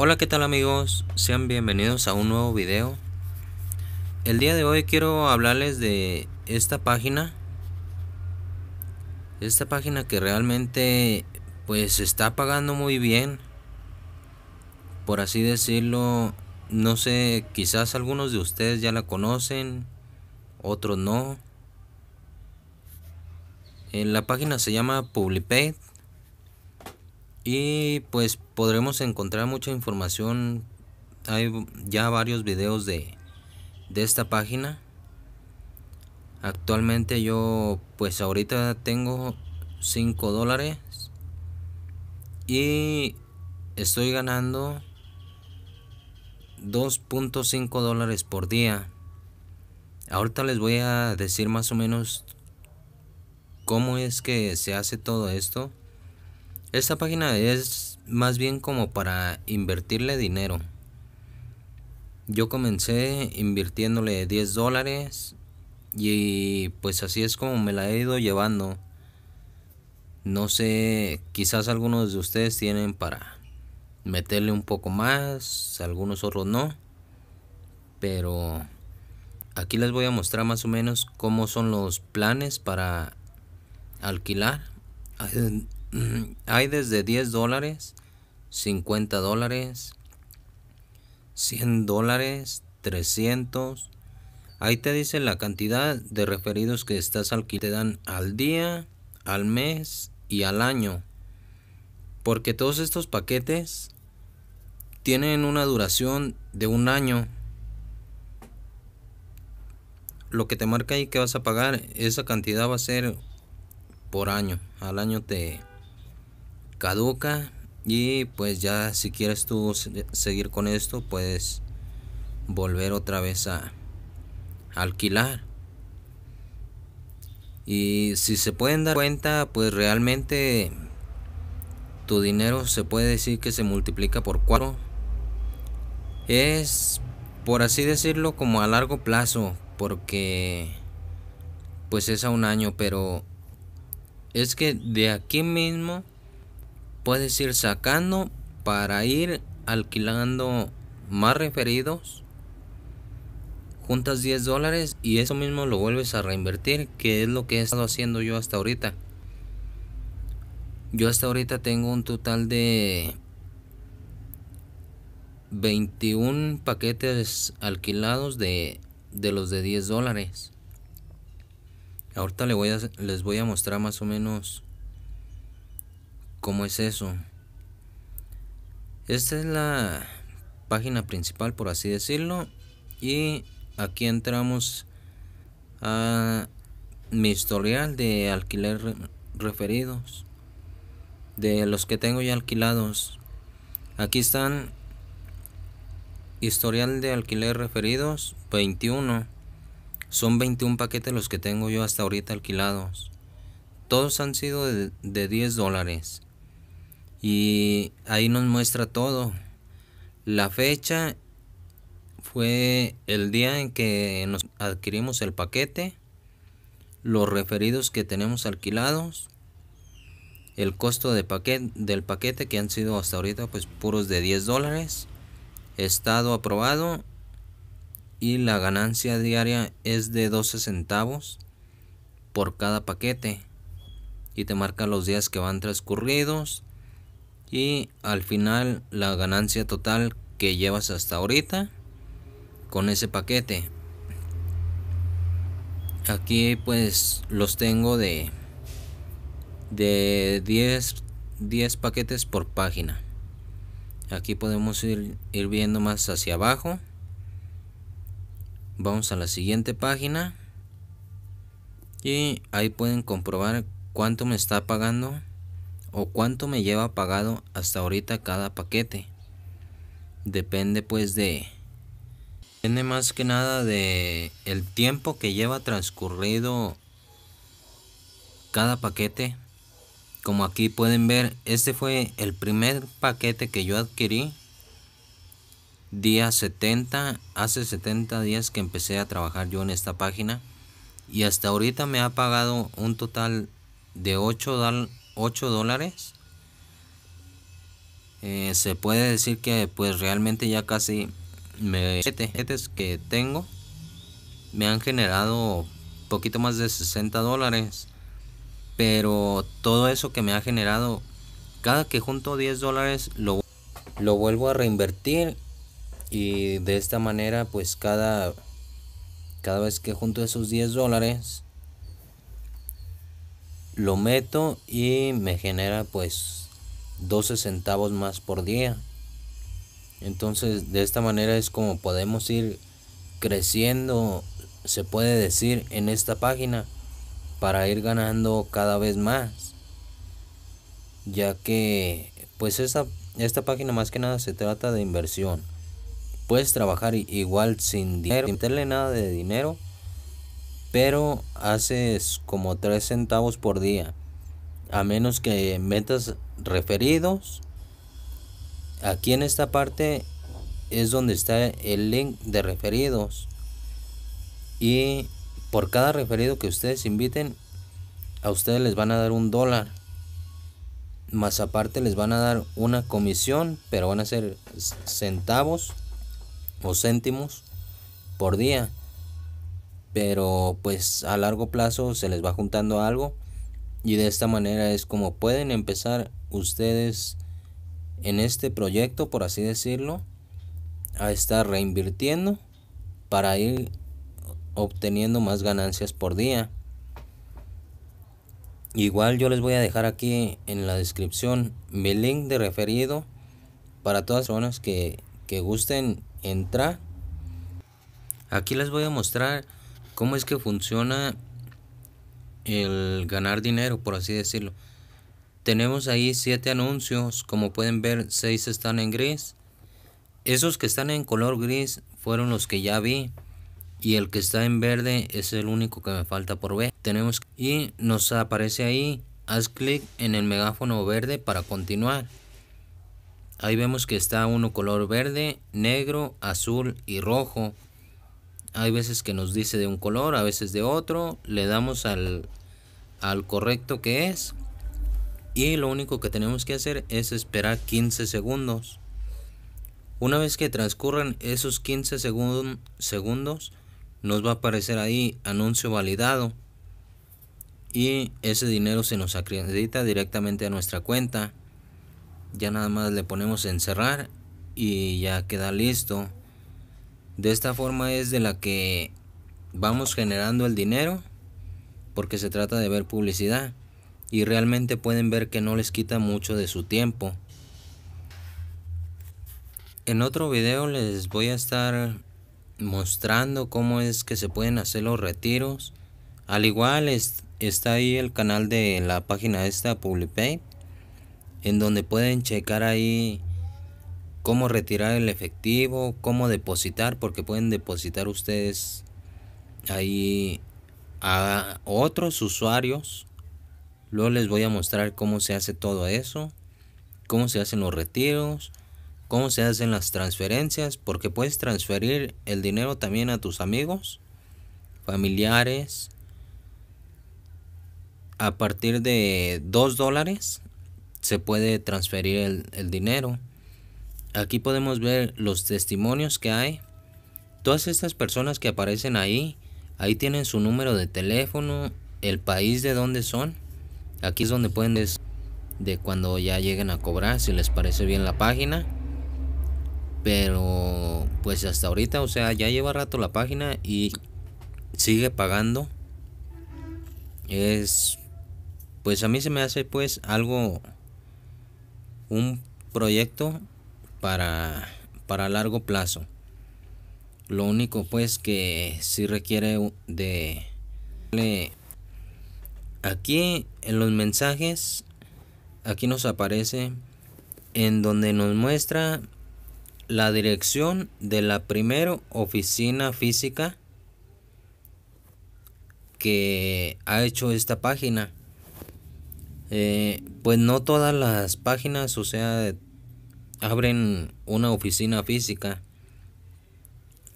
Hola, ¿qué tal amigos? Sean bienvenidos a un nuevo video. El día de hoy quiero hablarles de esta página. Esta página que realmente pues está pagando muy bien. Por así decirlo, no sé, quizás algunos de ustedes ya la conocen, otros no. En eh, la página se llama PubliPay y pues podremos encontrar mucha información. Hay ya varios videos de, de esta página. Actualmente yo pues ahorita tengo 5 dólares. Y estoy ganando 2.5 dólares por día. Ahorita les voy a decir más o menos cómo es que se hace todo esto. Esta página es más bien como para invertirle dinero. Yo comencé invirtiéndole 10 dólares y pues así es como me la he ido llevando. No sé, quizás algunos de ustedes tienen para meterle un poco más, algunos otros no. Pero aquí les voy a mostrar más o menos cómo son los planes para alquilar. Ah, eh, Mm, hay desde 10 dólares, 50 dólares, 100 dólares, 300. Ahí te dice la cantidad de referidos que estás alquilando. Te dan al día, al mes y al año. Porque todos estos paquetes tienen una duración de un año. Lo que te marca ahí que vas a pagar, esa cantidad va a ser por año. Al año te, caduca y pues ya si quieres tú seguir con esto puedes volver otra vez a, alquilar y si se pueden dar cuenta pues realmente tu dinero se puede decir que se multiplica por cuatro es por así decirlo como a largo plazo porque pues es a un año pero es que de aquí mismo puedes ir sacando para ir alquilando más referidos. Juntas 10 dólares y eso mismo lo vuelves a reinvertir, que es lo que he estado haciendo yo hasta ahorita. Yo hasta ahorita tengo un total de 21 paquetes alquilados de, los de 10 dólares. Ahorita les voy a mostrar más o menos ¿Cómo es eso? Esta es la página principal, por así decirlo. Y aquí entramos a mi historial de alquiler referidos. De los que tengo ya alquilados. Aquí están historial de alquiler referidos 21. Son 21 paquetes los que tengo yo hasta ahorita alquilados. Todos han sido de, de 10 dólares y ahí nos muestra todo. La fecha fue el día en que nos adquirimos el paquete, los referidos que tenemos alquilados, el costo de del paquete que han sido hasta ahorita pues puros de 10 dólares, estado aprobado y la ganancia diaria es de 12 centavos por cada paquete y te marca los días que van transcurridos y al final la ganancia total que llevas hasta ahorita con ese paquete aquí pues los tengo de de 10 10 paquetes por página aquí podemos ir, ir viendo más hacia abajo vamos a la siguiente página y ahí pueden comprobar cuánto me está pagando o cuánto me lleva pagado hasta ahorita cada paquete. Depende pues de... Depende más que nada de el tiempo que lleva transcurrido cada paquete. Como aquí pueden ver, este fue el primer paquete que yo adquirí. Día 70, hace 70 días que empecé a trabajar yo en esta página. Y hasta ahorita me ha pagado un total de 8 dólares 8 dólares eh, se puede decir que pues realmente ya casi me que tengo me han generado poquito más de 60 dólares pero todo eso que me ha generado cada que junto 10 dólares lo, vuelvo a reinvertir y de esta manera pues cada cada vez que junto esos 10 dólares lo meto y me genera pues 12 centavos más por día entonces de esta manera es como podemos ir creciendo se puede decir en esta página para ir ganando cada vez más ya que pues esta, esta página más que nada se trata de inversión puedes trabajar igual sin dinero sin meterle nada de dinero pero haces como 3 centavos por día. A menos que metas referidos. Aquí en esta parte es donde está el link de referidos. Y por cada referido que ustedes inviten, a ustedes les van a dar un dólar. Más aparte les van a dar una comisión, pero van a ser centavos o céntimos por día pero pues a largo plazo se les va juntando algo y de esta manera es como pueden empezar ustedes en este proyecto, por así decirlo, a estar reinvirtiendo para ir obteniendo más ganancias por día. Igual yo les voy a dejar aquí en la descripción mi link de referido para todas las personas que, que gusten entrar. Aquí les voy a mostrar ¿Cómo es que funciona el ganar dinero, por así decirlo? Tenemos ahí siete anuncios, como pueden ver, seis están en gris. Esos que están en color gris fueron los que ya vi. Y el que está en verde es el único que me falta por ver. Tenemos y nos aparece ahí. Haz clic en el megáfono verde para continuar. Ahí vemos que está uno color verde, negro, azul y rojo hay veces que nos dice de un color, a veces de otro, le damos al, al correcto que es y lo único que tenemos que hacer es esperar 15 segundos. Una vez que transcurran esos 15 segundos, nos va a aparecer ahí anuncio validado y ese dinero se nos acredita directamente a nuestra cuenta. Ya nada más le ponemos en cerrar y ya queda listo. De esta forma es de la que vamos generando el dinero porque se trata de ver publicidad y realmente pueden ver que no les quita mucho de su tiempo. En otro video les voy a estar mostrando cómo es que se pueden hacer los retiros. Al igual está ahí el canal de la página esta PubliPay en donde pueden checar ahí cómo retirar el efectivo, cómo depositar, porque pueden depositar ustedes ahí a otros usuarios. Luego les voy a mostrar cómo se hace todo eso, cómo se hacen los retiros, cómo se hacen las transferencias, porque puedes transferir el dinero también a tus amigos, familiares, a partir de 2 dólares se puede transferir el, el dinero. Aquí podemos ver los testimonios que hay. Todas estas personas que aparecen ahí, ahí tienen su número de teléfono, el país de donde son. Aquí es donde pueden de cuando ya lleguen a cobrar, si les parece bien la página. Pero pues hasta ahorita, o sea, ya lleva rato la página y sigue pagando. Es pues a mí se me hace pues algo un proyecto para, para largo plazo. Lo único pues que si requiere de... Aquí en los mensajes, aquí nos aparece en donde nos muestra la dirección de la primera oficina física que ha hecho esta página. Eh, pues no todas las páginas, o sea, De abren una oficina física,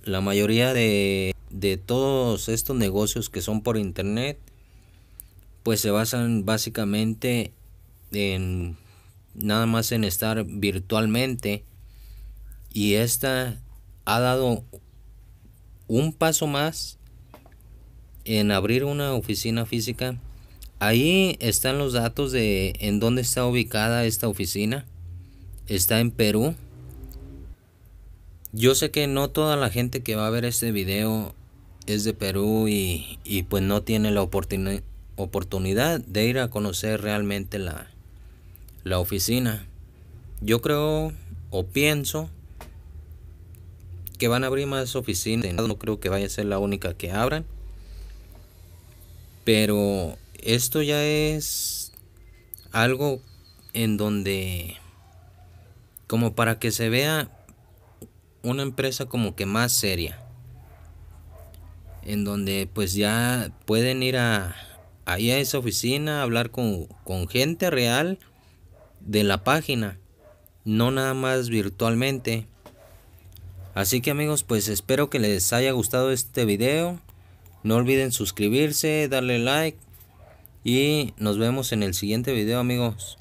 la mayoría de, de todos estos negocios que son por internet, pues se basan básicamente en nada más en estar virtualmente y esta ha dado un paso más en abrir una oficina física. Ahí están los datos de en dónde está ubicada esta oficina está en Perú. Yo sé que no toda la gente que va a ver este video es de Perú y, y pues no tiene la oportunidad de ir a conocer realmente la, la oficina. Yo creo o pienso que van a abrir más oficinas. No creo que vaya a ser la única que abran. Pero esto ya es algo en donde como para que se vea una empresa como que más seria en donde pues ya pueden ir a ahí a esa oficina hablar con, con gente real de la página no nada más virtualmente así que amigos pues espero que les haya gustado este video no olviden suscribirse darle like y nos vemos en el siguiente video amigos